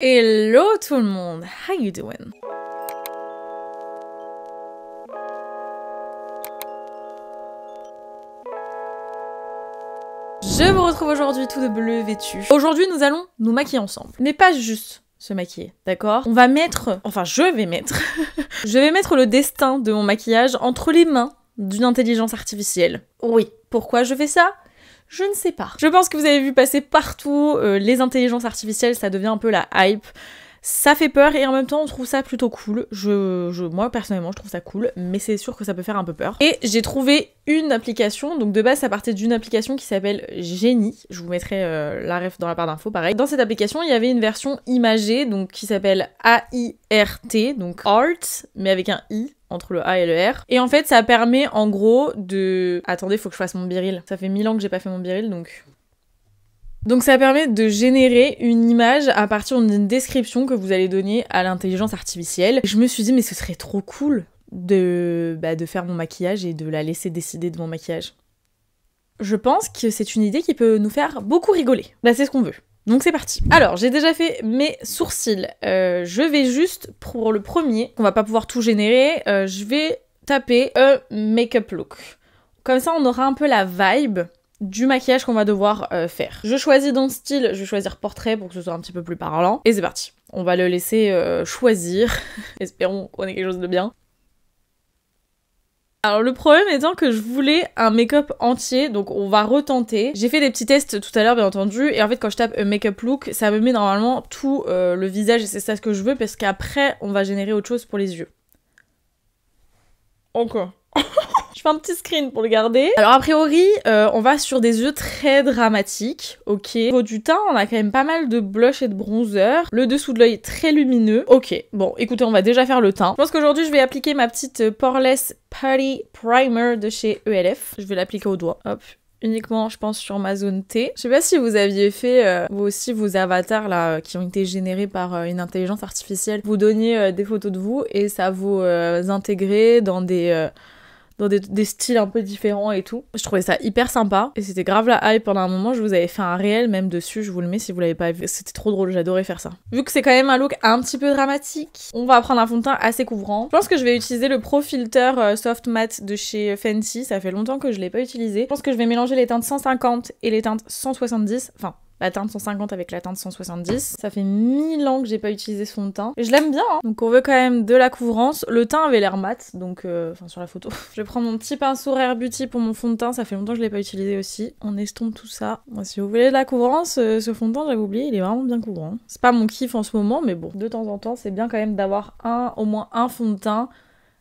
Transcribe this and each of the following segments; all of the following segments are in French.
Hello tout le monde, how you doing? Je vous retrouve aujourd'hui tout de bleu vêtu. Aujourd'hui nous allons nous maquiller ensemble, mais pas juste se maquiller, d'accord On va mettre, enfin je vais mettre, je vais mettre le destin de mon maquillage entre les mains d'une intelligence artificielle. Oui, pourquoi je fais ça je ne sais pas. Je pense que vous avez vu passer partout euh, les intelligences artificielles, ça devient un peu la hype. Ça fait peur et en même temps on trouve ça plutôt cool. Je, moi personnellement je trouve ça cool, mais c'est sûr que ça peut faire un peu peur. Et j'ai trouvé une application, donc de base ça partait d'une application qui s'appelle Genie. Je vous mettrai euh, la ref dans la barre d'infos pareil. Dans cette application il y avait une version imagée donc qui s'appelle AIRT, donc Art, mais avec un I entre le A et le R. Et en fait ça permet en gros de... Attendez faut que je fasse mon biril. Ça fait mille ans que j'ai pas fait mon biril donc donc ça permet de générer une image à partir d'une description que vous allez donner à l'intelligence artificielle. Je me suis dit mais ce serait trop cool de, bah, faire mon maquillage et de la laisser décider de mon maquillage. Je pense que c'est une idée qui peut nous faire beaucoup rigoler. Là bah, c'est ce qu'on veut. Donc c'est parti. Alors j'ai déjà fait mes sourcils. Euh, je vais juste pour le premier, on va pas pouvoir tout générer, euh, je vais taper un make-up look. Comme ça on aura un peu la vibe du maquillage qu'on va devoir euh, faire. Je choisis dans style, je vais choisir portrait pour que ce soit un petit peu plus parlant. Et c'est parti. On va le laisser euh, choisir. Espérons qu'on ait quelque chose de bien. Alors le problème étant que je voulais un make-up entier, donc on va retenter. J'ai fait des petits tests tout à l'heure bien entendu, et en fait quand je tape make-up look, ça me met normalement tout euh, le visage, et c'est ça ce que je veux, parce qu'après on va générer autre chose pour les yeux. Encore. un petit screen pour le garder. Alors a priori, euh, on va sur des yeux très dramatiques, ok. Au niveau du teint, on a quand même pas mal de blush et de bronzer. Le dessous de l'œil très lumineux, ok. Bon, écoutez, on va déjà faire le teint. Je pense qu'aujourd'hui, je vais appliquer ma petite euh, Poreless Putty Primer de chez ELF. Je vais l'appliquer au doigt, hop uniquement je pense sur ma zone T. Je sais pas si vous aviez fait euh, vous aussi vos avatars là qui ont été générés par une intelligence artificielle, vous donniez des photos de vous et ça vous intégrait dans des dans des, styles un peu différents et tout. Je trouvais ça hyper sympa et c'était grave la hype pendant un moment. Je vous avais fait un réel même dessus, je vous le mets si vous l'avez pas vu. C'était trop drôle, j'adorais faire ça. Vu que c'est quand même un look un petit peu dramatique, on va prendre un fond de teint assez couvrant. Je pense que je vais utiliser le Pro Filter euh, Soft Matte de chez Fenty, ça fait longtemps que je l'ai pas utilisé. Je pense que je vais mélanger les teintes 150 et les teintes 170, enfin la teinte 150 avec la teinte 170. Ça fait 1000 ans que j'ai pas utilisé ce fond de teint. Et je l'aime bien, hein. donc on veut quand même de la couvrance. Le teint avait l'air mat, donc euh, enfin sur la photo. je vais prendre mon petit pinceau Rare Beauty pour mon fond de teint, ça fait longtemps que je l'ai pas utilisé aussi. On estompe tout ça. si vous voulez de la couvrance, euh, ce fond de teint, j'avais oublié, il est vraiment bien couvrant. C'est pas mon kiff en ce moment, mais bon, de temps en temps, c'est bien quand même d'avoir un, au moins un fond de teint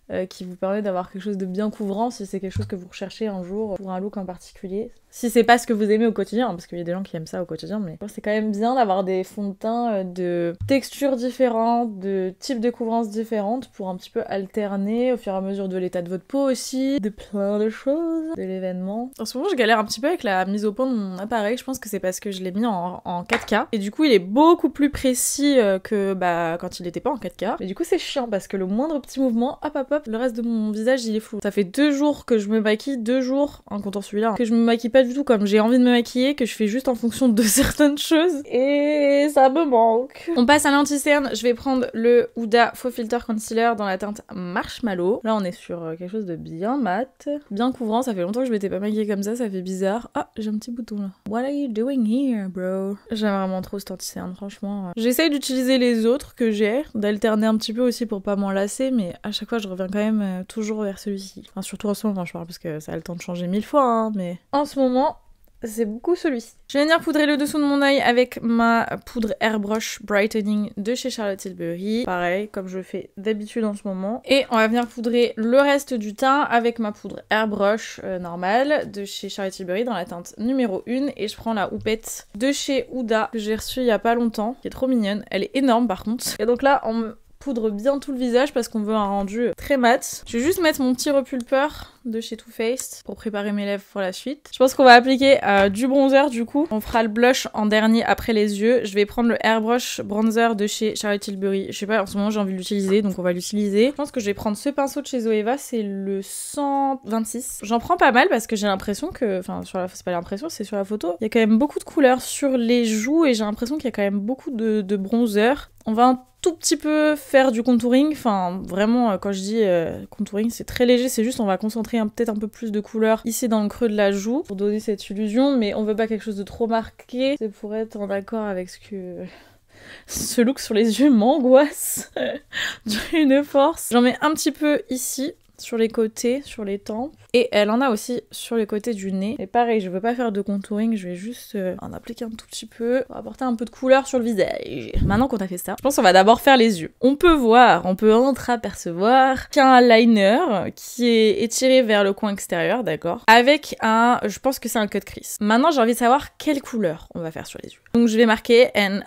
euh, qui vous permet d'avoir quelque chose de bien couvrant si c'est quelque chose que vous recherchez un jour pour un look en particulier. Si c'est pas ce que vous aimez au quotidien, parce qu'il y a des gens qui aiment ça au quotidien, mais c'est quand même bien d'avoir des fonds de teint euh, de textures différentes, de types de couvrance différentes pour un petit peu alterner au fur et à mesure de l'état de votre peau aussi, de plein de choses, de l'événement. En ce moment, je galère un petit peu avec la mise au point de mon appareil. Je pense que c'est parce que je l'ai mis en, 4K et du coup, il est beaucoup plus précis euh, que bah, quand il n'était pas en 4K. Et du coup, c'est chiant parce que le moindre petit mouvement, hop hop hop, le reste de mon visage, il est flou. Ça fait deux jours que je me maquille, deux jours, en comptant celui-là, que je me maquille pas du tout comme j'ai envie de me maquiller, que je fais juste en fonction de certaines choses. Et ça me manque. On passe à l'anti-cerne. Je vais prendre le Huda Faux Filter Concealer dans la teinte Marshmallow. Là, on est sur euh, quelque chose de bien mat, bien couvrant. Ça fait longtemps que je m'étais pas maquillée comme ça, ça fait bizarre. Ah, j'ai un petit bouton là. What are you doing here, bro? J'aime vraiment trop cet anti-cerne, franchement. J'essaye d'utiliser les autres que j'ai, d'alterner un petit peu aussi pour pas m'enlacer, mais à chaque fois, je reviens quand même euh, toujours vers celui-ci. Enfin, surtout en ce moment, je parle, parce que ça a le temps de changer mille fois, hein, mais en ce moment, c'est beaucoup celui-ci. Je vais venir poudrer le dessous de mon oeil avec ma poudre Airbrush Brightening de chez Charlotte Tilbury. Pareil, comme je fais d'habitude en ce moment. Et on va venir poudrer le reste du teint avec ma poudre Airbrush euh, normale de chez Charlotte Tilbury dans la teinte numéro 1. Et je prends la houppette de chez Huda que j'ai reçue il y a pas longtemps, qui est trop mignonne. Elle est énorme par contre. Et donc là, on poudre bien tout le visage parce qu'on veut un rendu très mat. Je vais juste mettre mon petit repulpeur de chez Too Faced pour préparer mes lèvres pour la suite. Je pense qu'on va appliquer euh, du bronzer du coup. On fera le blush en dernier après les yeux. Je vais prendre le Airbrush Bronzer de chez Charlotte Tilbury. Je sais pas, en ce moment j'ai envie de l'utiliser donc on va l'utiliser. Je pense que je vais prendre ce pinceau de chez Zoeva, c'est le 126. J'en prends pas mal parce que j'ai l'impression que, enfin sur la c'est pas l'impression, c'est sur la photo. Il y a quand même beaucoup de couleurs sur les joues et j'ai l'impression qu'il y a quand même beaucoup de, bronzer. On va un tout petit peu faire du contouring, enfin vraiment euh, quand je dis euh, contouring c'est très léger, c'est juste on va concentrer peut-être un peu plus de couleur ici dans le creux de la joue pour donner cette illusion, mais on veut pas quelque chose de trop marqué. C'est pour être en accord avec ce que ce look sur les yeux m'angoisse d'une force. J'en mets un petit peu ici sur les côtés, sur les tempes. Et elle en a aussi sur les côtés du nez. Et pareil, je veux pas faire de contouring, je vais juste euh, en appliquer un tout petit peu pour apporter un peu de couleur sur le visage. Maintenant qu'on a fait ça, je pense qu'on va d'abord faire les yeux. On peut voir, on peut entreapercevoir qu'il y un liner qui est étiré vers le coin extérieur, d'accord Avec un, je pense que c'est un cut crease. Maintenant, j'ai envie de savoir quelle couleur on va faire sur les yeux. Donc je vais marquer an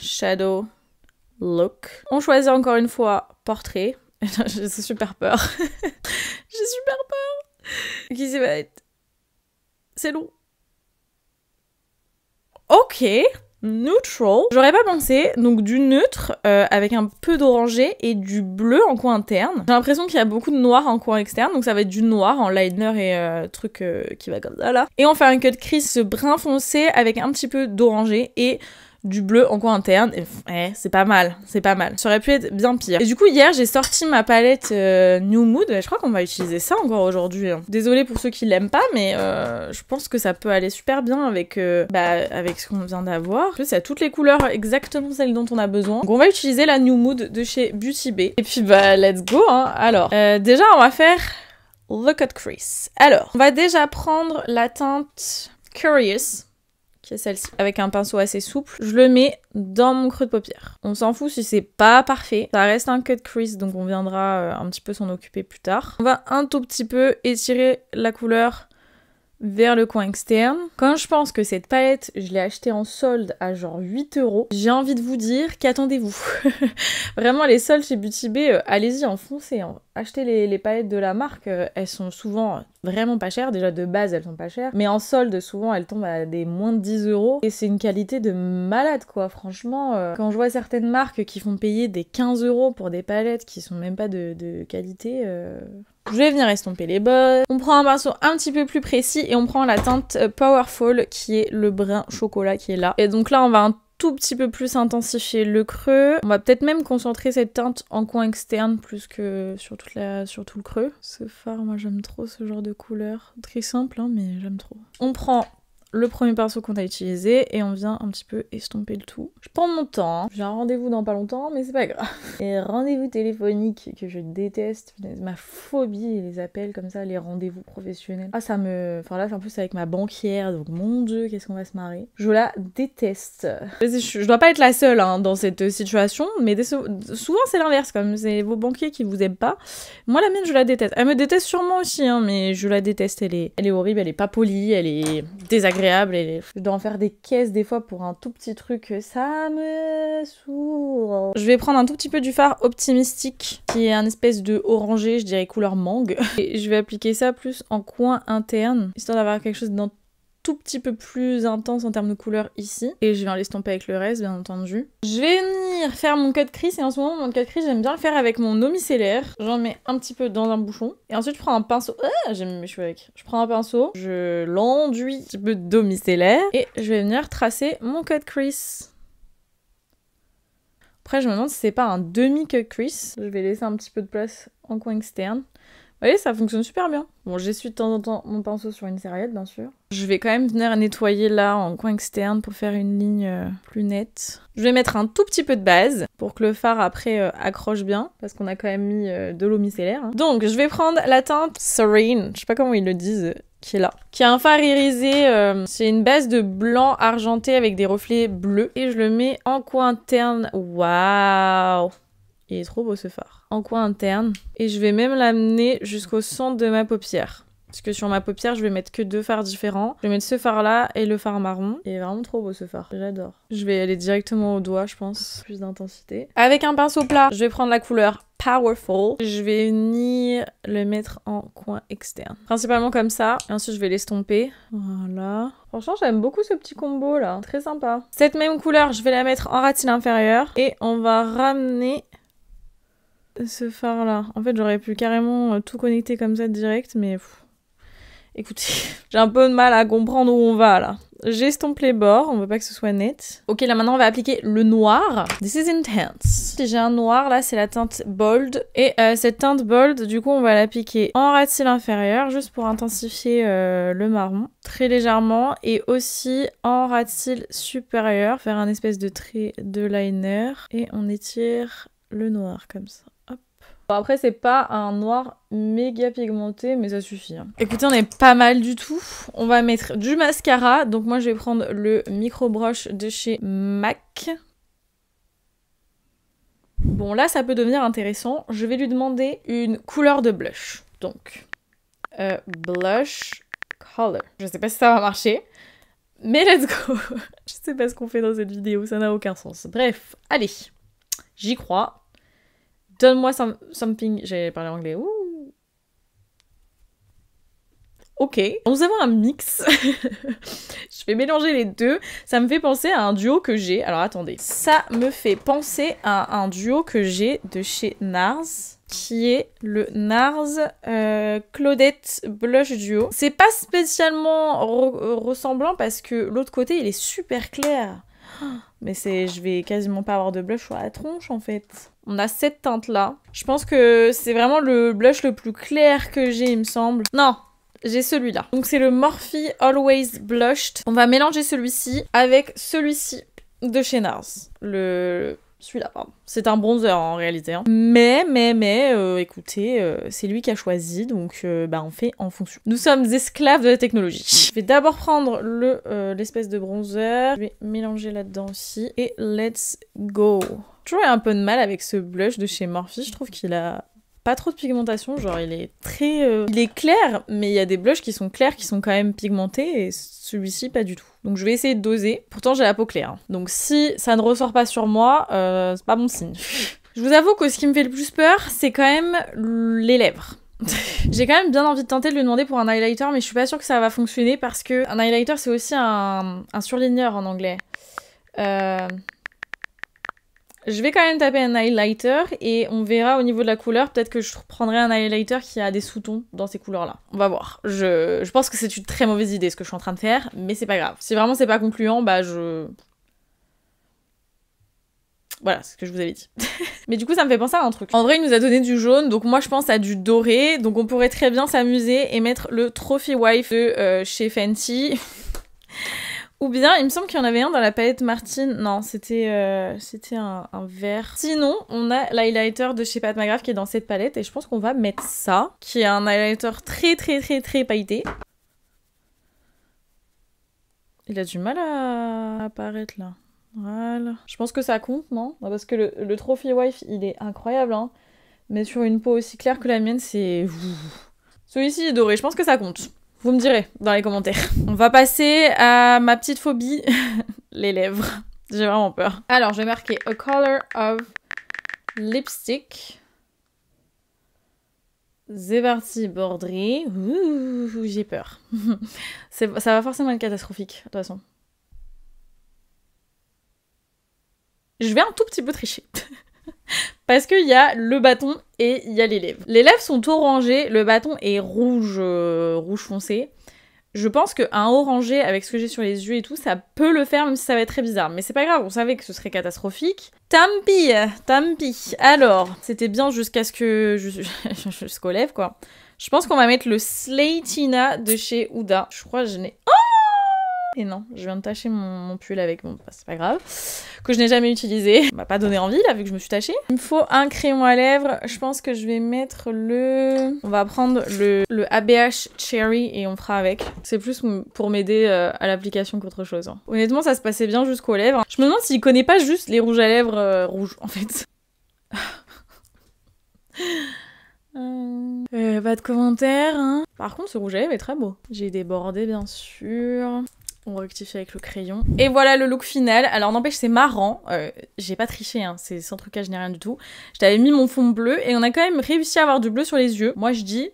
shadow look. On choisit encore une fois portrait. J'ai super peur. J'ai super peur. qui C'est long. Ok. Neutral. J'aurais pas pensé. Donc du neutre euh, avec un peu d'oranger et du bleu en coin interne. J'ai l'impression qu'il y a beaucoup de noir en coin externe. Donc ça va être du noir en liner et euh, truc euh, qui va comme ça là. Et on fait un cut crease brun foncé avec un petit peu d'oranger et du bleu en coin interne. Et, eh, c'est pas mal, c'est pas mal. Ça aurait pu être bien pire. Et du coup, hier, j'ai sorti ma palette euh, New Mood. Je crois qu'on va utiliser ça encore aujourd'hui. Désolé hein. Désolée pour ceux qui l'aiment pas, mais euh, je pense que ça peut aller super bien avec, euh, bah, avec ce qu'on vient d'avoir. En plus, il y a toutes les couleurs exactement celles dont on a besoin. Donc, on va utiliser la New Mood de chez Beauty Bay. Et puis, bah, let's go, hein. Alors, déjà, on va faire Look at crease. Alors, on va déjà prendre la teinte Curious celle-ci, avec un pinceau assez souple. Je le mets dans mon creux de paupière. On s'en fout si c'est pas parfait. Ça reste un cut crease, donc on viendra euh, un petit peu s'en occuper plus tard. On va un tout petit peu étirer la couleur vers le coin externe. Quand je pense que cette palette, je l'ai achetée en solde à genre 8 euros, j'ai envie de vous dire qu'attendez-vous. Vraiment, les soldes chez Beauty Bay, euh, allez-y, enfoncez. en hein acheter les, palettes de la marque, euh, elles sont souvent vraiment pas chères. Déjà de base, elles sont pas chères. Mais en solde, souvent, elles tombent à des moins de 10 euros. Et c'est une qualité de malade, quoi. Franchement, euh, quand je vois certaines marques qui font payer des 15 euros pour des palettes qui sont même pas de, qualité. Euh, je vais venir estomper les bottes. On prend un pinceau un petit peu plus précis et on prend la teinte Powerful qui est le brun chocolat qui est là. Et donc là, on va un petit peu plus intensifier le creux. On va peut-être même concentrer cette teinte en coin externe plus que sur, toute la, sur tout le creux. Ce phare, moi j'aime trop ce genre de couleur. Très simple, hein, mais j'aime trop. On prend le premier pinceau qu'on a utilisé et on vient un petit peu estomper le tout. Je prends mon temps, hein. j'ai un rendez-vous dans pas longtemps, mais c'est pas grave. Et rendez-vous téléphoniques que je déteste, ma phobie, les appels comme ça, les rendez-vous professionnels. Ah, ça me. Enfin là, c'est en plus avec ma banquière, donc mon dieu, qu'est-ce qu'on va se marrer. Je la déteste. Je dois pas être la seule hein, dans cette situation, mais souvent c'est l'inverse, comme c'est vos banquiers qui vous aiment pas. Moi, la mienne, je la déteste. Elle me déteste sûrement aussi, hein, mais je la déteste. Elle est, elle est horrible, elle est pas polie, elle est désagréable je dois en faire des caisses des fois pour un tout petit truc, ça me sourd. Je vais prendre un tout petit peu du fard optimistique qui est un espèce de orangé, je dirais couleur mangue. Et je vais appliquer ça plus en coin interne, histoire d'avoir quelque chose dans tout petit peu plus intense en termes de couleur ici. Et je vais viens l'estomper avec le reste, bien entendu. Je vais venir faire mon cut crease, Et en ce moment, mon cut crease j'aime bien le faire avec mon eau J'en mets un petit peu dans un bouchon. Et ensuite, je prends un pinceau. Ah, j'aime mes cheveux avec. Je prends un pinceau. Je l'enduis un petit peu d'eau micellaire. Et je vais venir tracer mon cut crease. Après, je me demande si c'est pas un demi-cut crease. Je vais laisser un petit peu de place en coin externe voyez, ça fonctionne super bien. Bon, j'essuie de temps en temps mon pinceau sur une serviette, bien sûr. Je vais quand même venir nettoyer là en coin externe pour faire une ligne euh, plus nette. Je vais mettre un tout petit peu de base pour que le fard après euh, accroche bien parce qu'on a quand même mis euh, de l'eau micellaire. Hein. Donc, je vais prendre la teinte Serene, je sais pas comment ils le disent, qui est là, qui a un fard irisé. c'est une base de blanc argenté avec des reflets bleus. Et je le mets en coin interne. Waouh il est trop beau ce phare. En coin interne. Et je vais même l'amener jusqu'au centre de ma paupière. Parce que sur ma paupière, je vais mettre que deux phares différents. Je vais mettre ce phare-là et le phare marron. Il est vraiment trop beau ce phare. J'adore. Je vais aller directement au doigt, je pense. Plus d'intensité. Avec un pinceau plat, je vais prendre la couleur Powerful. Je vais venir le mettre en coin externe. Principalement comme ça. Et ensuite, je vais l'estomper. Voilà. Franchement, j'aime beaucoup ce petit combo là. Très sympa. Cette même couleur, je vais la mettre en ratine inférieure. Et on va ramener ce phare-là. En fait, j'aurais pu carrément euh, tout connecter comme ça direct, mais... Écoutez, j'ai un peu de mal à comprendre où on va, là. J'estompe les bords, on veut pas que ce soit net. Ok, là maintenant on va appliquer le noir. This is intense. J'ai un noir, là c'est la teinte bold. Et euh, cette teinte bold, du coup on va l'appliquer en ras de inférieur, juste pour intensifier euh, le marron. Très légèrement, et aussi en ras de supérieur, faire un espèce de trait de liner. Et on étire le noir comme ça après, c'est pas un noir méga pigmenté, mais ça suffit. Hein. Écoutez, on est pas mal du tout. On va mettre du mascara. Donc moi, je vais prendre le micro brush de chez MAC. Bon, là, ça peut devenir intéressant. Je vais lui demander une couleur de blush. Donc, euh, blush color. Je sais pas si ça va marcher, mais let's go Je sais pas ce qu'on fait dans cette vidéo, ça n'a aucun sens. Bref, allez, j'y crois. Donne-moi something. J'ai parlé anglais. Ouh. Ok. Nous avons un mix. je vais mélanger les deux. Ça me fait penser à un duo que j'ai. Alors attendez. Ça me fait penser à un duo que j'ai de chez Nars qui est le NARS euh, Claudette Blush Duo. C'est pas spécialement ressemblant parce que l'autre côté il est super clair. Mais c'est, je vais quasiment pas avoir de blush sur la tronche en fait. On a cette teinte-là. Je pense que c'est vraiment le blush le plus clair que j'ai, il me semble. Non, j'ai celui-là. Donc c'est le Morphe Always Blushed. On va mélanger celui-ci avec celui-ci de chez Nars. Le... Celui-là, pardon. C'est un bronzer en réalité. Hein. Mais, mais, mais, euh, écoutez, euh, c'est lui qui a choisi, donc euh, bah, on fait en fonction. Nous sommes esclaves de la technologie. Je vais d'abord prendre l'espèce de bronzer. Je vais mélanger là-dedans aussi. Et let's go toujours un peu de mal avec ce blush de chez Morphe. Je trouve qu'il a pas trop de pigmentation, genre il est très... Euh, il est clair, mais il y a des blushs qui sont clairs, qui sont quand même pigmentés, et celui-ci pas du tout. Donc je vais essayer de doser. Pourtant j'ai la peau claire. Hein. Donc si ça ne ressort pas sur moi, euh, c'est pas bon signe. je vous avoue que ce qui me fait le plus peur, c'est quand même les lèvres. j'ai quand même bien envie de tenter de le demander pour un highlighter, mais je suis pas sûre que ça va fonctionner parce que un highlighter c'est aussi un, un surligneur en anglais. Euh... Je vais quand même taper un highlighter et on verra au niveau de la couleur. Peut-être que je prendrai un highlighter qui a des sous-tons dans ces couleurs-là. On va voir. Je, pense que c'est une très mauvaise idée ce que je suis en train de faire, mais c'est pas grave. Si vraiment c'est pas concluant, bah je. Voilà, c'est ce que je vous avais dit. mais du coup, ça me fait penser à un truc. André il nous a donné du jaune, donc moi je pense à du doré. Donc on pourrait très bien s'amuser et mettre le Trophy Wife de euh, chez Fenty. Ou bien, il me semble qu'il y en avait un dans la palette Martine. Non, c'était euh, un, vert. Sinon, on a l'highlighter de chez Pat McGrath qui est dans cette palette et je pense qu'on va mettre ça, qui est un highlighter très très très très pailleté. Il a du mal à apparaître là. Voilà. Je pense que ça compte, non Parce que le, Trophy Wife, il est incroyable, hein. Mais sur une peau aussi claire que la mienne, c'est... Celui-ci est doré, je pense que ça compte. Vous me direz dans les commentaires. On va passer à ma petite phobie, les lèvres. J'ai vraiment peur. Alors, je vais marquer A color of lipstick. C'est parti, borderie. J'ai peur. ça va forcément être catastrophique, de toute façon. Je vais un tout petit peu tricher. Parce qu'il y a le bâton et il y a les lèvres. Les lèvres sont orangées, le bâton est rouge, euh, rouge foncé. Je pense qu'un orangé avec ce que j'ai sur les yeux et tout, ça peut le faire, même si ça va être très bizarre. Mais c'est pas grave, on savait que ce serait catastrophique. Tampi, tampi. Alors, c'était bien jusqu'à ce que. jusqu'aux lèvres, quoi. Je pense qu'on va mettre le Slatina de chez Ouda. Je crois que je n'ai. Oh et non, je viens de tâcher mon, pull avec mon... c'est pas grave. Que je n'ai jamais utilisé. m'a pas donné envie, là, vu que je me suis tâchée. Il me faut un crayon à lèvres. Je pense que je vais mettre le... On va prendre le, ABH Cherry et on fera avec. C'est plus pour m'aider euh, à l'application qu'autre chose. Hein. Honnêtement, ça se passait bien jusqu'aux lèvres. Hein. Je me demande s'il connaît pas juste les rouges à lèvres euh, rouges, en fait. Euh, pas de commentaires. Hein. Par contre, ce rouge à lèvres est très beau. J'ai débordé, bien sûr. On rectifie avec le crayon. Et voilà le look final. Alors n'empêche, c'est marrant. Euh, j'ai pas triché, hein. c'est sans trucage n'ai rien du tout. Je t'avais mis mon fond bleu et on a quand même réussi à avoir du bleu sur les yeux. Moi je dis,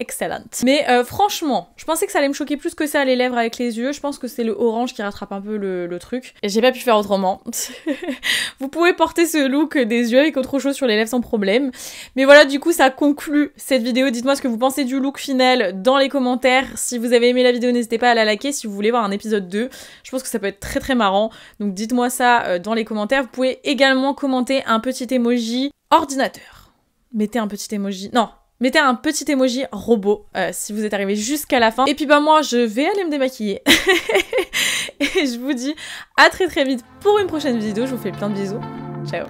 Excellent. Mais euh, franchement, je pensais que ça allait me choquer plus que ça les lèvres avec les yeux. Je pense que c'est le orange qui rattrape un peu le, le truc. Et j'ai pas pu faire autrement. Vous pouvez porter ce look des yeux avec autre chose sur les lèvres sans problème. Mais voilà, du coup, ça conclut cette vidéo. Dites-moi ce que vous pensez du look final dans les commentaires. Si vous avez aimé la vidéo, n'hésitez pas à la liker. Si vous voulez voir un épisode 2, je pense que ça peut être très très marrant. Donc dites-moi ça euh, dans les commentaires. Vous pouvez également commenter un petit emoji ordinateur. Mettez un petit emoji. Non, mettez un petit emoji robot euh, si vous êtes arrivé jusqu'à la fin. Et puis bah moi je vais aller me démaquiller. et je vous dis à très très vite pour une prochaine vidéo. Je vous fais plein de bisous. Ciao